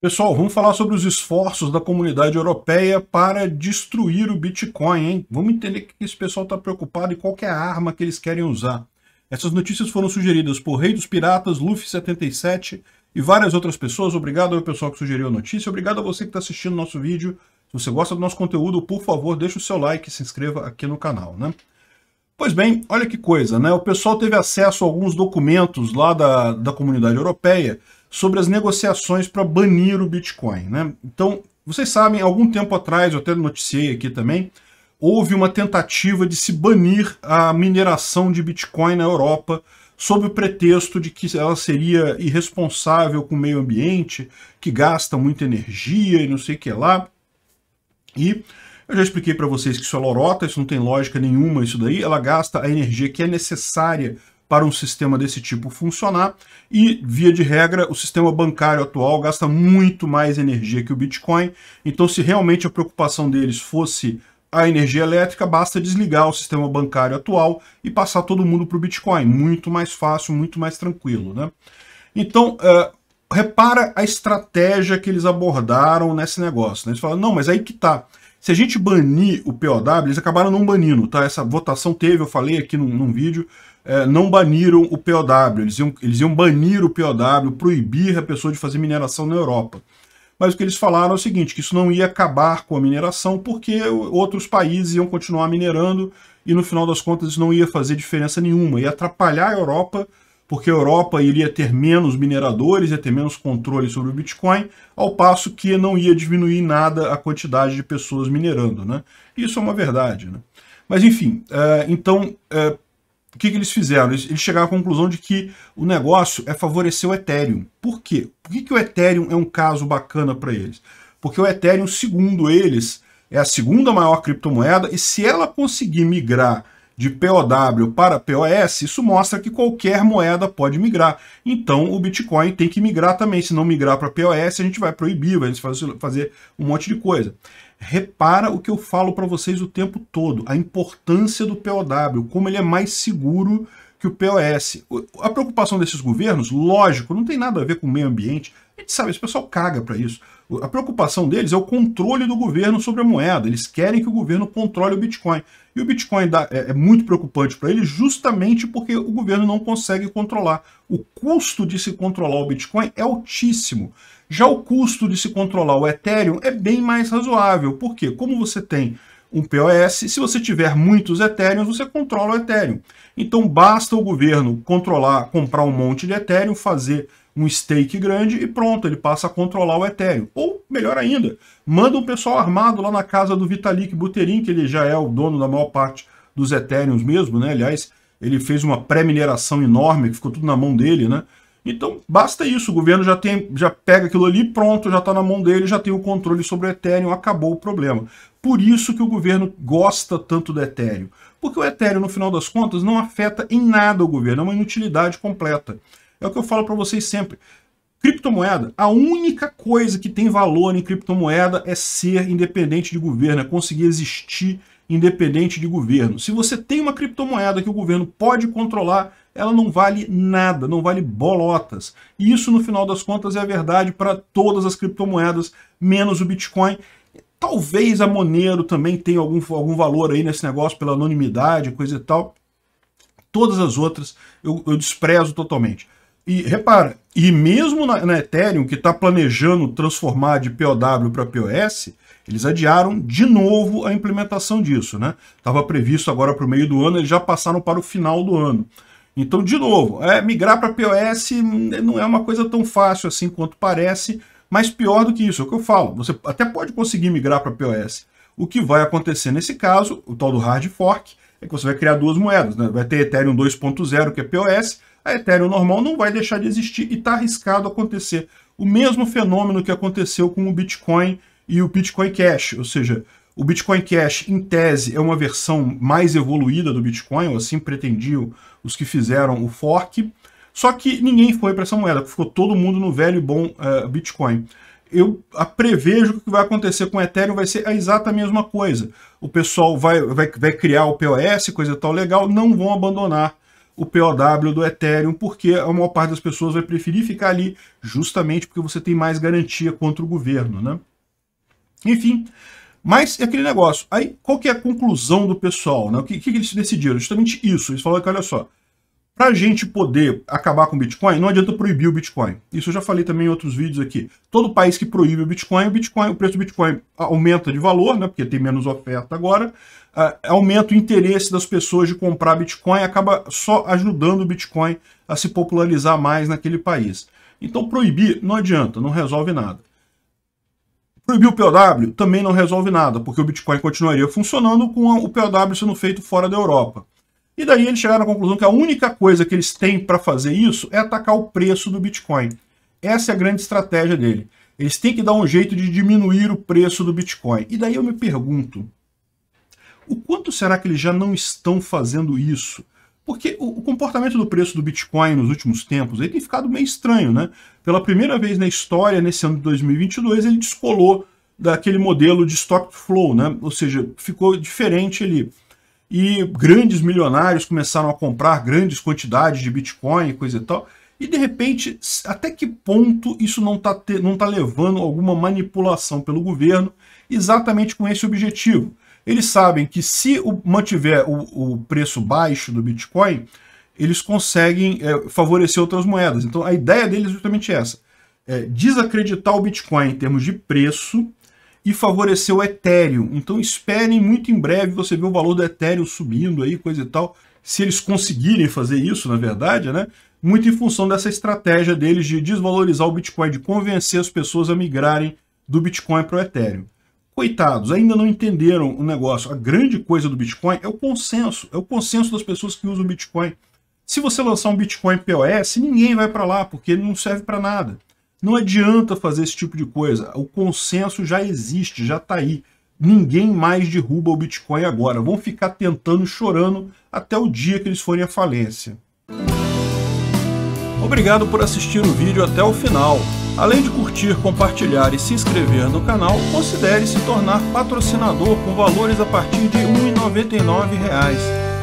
Pessoal, vamos falar sobre os esforços da comunidade europeia para destruir o Bitcoin, hein? Vamos entender o que esse pessoal está preocupado e qual é a arma que eles querem usar. Essas notícias foram sugeridas por Rei dos Piratas, Luffy77 e várias outras pessoas. Obrigado ao pessoal que sugeriu a notícia, obrigado a você que está assistindo nosso vídeo. Se você gosta do nosso conteúdo, por favor, deixe o seu like e se inscreva aqui no canal, né? Pois bem, olha que coisa, né? O pessoal teve acesso a alguns documentos lá da, da comunidade europeia sobre as negociações para banir o Bitcoin. Né? Então, vocês sabem, algum tempo atrás, eu até noticiei aqui também, houve uma tentativa de se banir a mineração de Bitcoin na Europa sob o pretexto de que ela seria irresponsável com o meio ambiente, que gasta muita energia e não sei o que lá. E eu já expliquei para vocês que isso é lorota, isso não tem lógica nenhuma isso daí, ela gasta a energia que é necessária para um sistema desse tipo funcionar. E, via de regra, o sistema bancário atual gasta muito mais energia que o Bitcoin. Então, se realmente a preocupação deles fosse a energia elétrica, basta desligar o sistema bancário atual e passar todo mundo para o Bitcoin. Muito mais fácil, muito mais tranquilo. Né? Então, uh, repara a estratégia que eles abordaram nesse negócio. Né? Eles falam, não, mas aí que tá. Se a gente banir o POW, eles acabaram não banindo, tá? Essa votação teve, eu falei aqui num, num vídeo, é, não baniram o POW. Eles iam, eles iam banir o POW, proibir a pessoa de fazer mineração na Europa. Mas o que eles falaram é o seguinte, que isso não ia acabar com a mineração porque outros países iam continuar minerando e no final das contas isso não ia fazer diferença nenhuma, ia atrapalhar a Europa porque a Europa iria ter menos mineradores, ia ter menos controle sobre o Bitcoin, ao passo que não ia diminuir nada a quantidade de pessoas minerando. Né? Isso é uma verdade. Né? Mas enfim, é, então é, o que, que, eles fizeram? Eles, eles, chegaram à conclusão de que o negócio é favorecer o Ethereum. Por quê? Por que, que o Ethereum é um caso bacana para eles? Porque o Ethereum, segundo eles, é a segunda maior criptomoeda e se ela conseguir migrar de POW para POS, isso mostra que qualquer moeda pode migrar. Então o Bitcoin tem que migrar também. Se não migrar para POS, a gente vai proibir, vai fazer um monte de coisa. Repara o que eu falo para vocês o tempo todo, a importância do POW, como ele é mais seguro que o POS. A preocupação desses governos, lógico, não tem nada a ver com o meio ambiente, a gente sabe, esse pessoal caga para isso. A preocupação deles é o controle do governo sobre a moeda. Eles querem que o governo controle o Bitcoin. E o Bitcoin dá, é, é, muito preocupante para eles justamente porque o governo não consegue controlar. O custo de se controlar o Bitcoin é altíssimo. Já o custo de se controlar o Ethereum é bem mais razoável. porque Como você tem um POS, se você tiver muitos Ethereum, você controla o Ethereum. Então basta o governo controlar, comprar um monte de Ethereum, fazer um stake grande e pronto, ele passa a controlar o Ethereum. Ou, melhor ainda, manda um pessoal armado lá na casa do Vitalik Buterin, que ele já é o dono da maior parte dos Ethereums mesmo, né? Aliás, ele fez uma pré-mineração enorme, que ficou tudo na mão dele, né? Então, basta isso, o governo já, tem, já pega aquilo ali, pronto, já está na mão dele, já tem o controle sobre o Ethereum, acabou o problema. Por isso que o governo gosta tanto do Ethereum. Porque o Ethereum, no final das contas, não afeta em nada o governo, é uma inutilidade completa. É o que eu falo para vocês sempre. Criptomoeda, a única coisa que tem valor em criptomoeda é ser independente de governo, é conseguir existir independente de governo. Se você tem uma criptomoeda que o governo pode controlar, ela não vale nada, não vale bolotas. E isso, no final das contas, é a verdade para todas as criptomoedas, menos o Bitcoin. Talvez a Monero também tenha algum, algum valor aí nesse negócio pela anonimidade, coisa e tal. Todas as outras eu, eu desprezo totalmente. E repara, e mesmo na, na Ethereum, que está planejando transformar de POW para POS, eles adiaram de novo a implementação disso, né? Estava previsto agora para o meio do ano, eles já passaram para o final do ano. Então, de novo, é, migrar para POS não é uma coisa tão fácil assim quanto parece, mas pior do que isso, é o que eu falo. Você até pode conseguir migrar para POS. O que vai acontecer nesse caso, o tal do hard fork, é que você vai criar duas moedas, né? Vai ter Ethereum 2.0, que é POS, a Ethereum normal não vai deixar de existir e está arriscado acontecer o mesmo fenômeno que aconteceu com o Bitcoin e o Bitcoin Cash, ou seja, o Bitcoin Cash, em tese, é uma versão mais evoluída do Bitcoin, ou assim pretendiam os que fizeram o fork, só que ninguém foi para essa moeda, ficou todo mundo no velho e bom uh, Bitcoin. Eu prevejo que o que vai acontecer com o Ethereum vai ser a exata mesma coisa. O pessoal vai, vai, vai criar o POS, coisa tal legal, não vão abandonar o POW do Ethereum, porque a maior parte das pessoas vai preferir ficar ali justamente porque você tem mais garantia contra o governo, né? Enfim, mas é aquele negócio. Aí, qual que é a conclusão do pessoal, né? O que, que eles decidiram? Justamente isso. Eles falaram que, olha só, para a gente poder acabar com o Bitcoin, não adianta proibir o Bitcoin. Isso eu já falei também em outros vídeos aqui. Todo país que proíbe o Bitcoin, o, Bitcoin, o preço do Bitcoin aumenta de valor, né, porque tem menos oferta agora, uh, aumenta o interesse das pessoas de comprar Bitcoin, acaba só ajudando o Bitcoin a se popularizar mais naquele país. Então proibir não adianta, não resolve nada. Proibir o POW também não resolve nada, porque o Bitcoin continuaria funcionando com o POW sendo feito fora da Europa. E daí eles chegaram à conclusão que a única coisa que eles têm para fazer isso é atacar o preço do Bitcoin. Essa é a grande estratégia dele. Eles têm que dar um jeito de diminuir o preço do Bitcoin. E daí eu me pergunto, o quanto será que eles já não estão fazendo isso? Porque o, comportamento do preço do Bitcoin nos últimos tempos ele tem ficado meio estranho, né? Pela primeira vez na história, nesse ano de 2022, ele descolou daquele modelo de stock flow, né? Ou seja, ficou diferente ali. Ele e grandes milionários começaram a comprar grandes quantidades de Bitcoin e coisa e tal. E de repente, até que ponto isso não está não tá levando alguma manipulação pelo governo exatamente com esse objetivo? Eles sabem que se o, mantiver o, o, preço baixo do Bitcoin, eles conseguem é, favorecer outras moedas. Então a ideia deles é justamente essa: é desacreditar o Bitcoin em termos de preço e favoreceu o Ethereum. Então esperem muito em breve você ver o valor do Ethereum subindo aí, coisa e tal. Se eles conseguirem fazer isso, na verdade, né? Muito em função dessa estratégia deles de desvalorizar o Bitcoin, de convencer as pessoas a migrarem do Bitcoin para o Ethereum. Coitados, ainda não entenderam o negócio. A grande coisa do Bitcoin é o consenso, é o consenso das pessoas que usam o Bitcoin. Se você lançar um Bitcoin POS, ninguém vai para lá, porque ele não serve para nada. Não adianta fazer esse tipo de coisa. O consenso já existe, já está aí. Ninguém mais derruba o Bitcoin agora. Vão ficar tentando, chorando, até o dia que eles forem à falência. Obrigado por assistir o vídeo até o final. Além de curtir, compartilhar e se inscrever no canal, considere se tornar patrocinador com valores a partir de R$ 1,99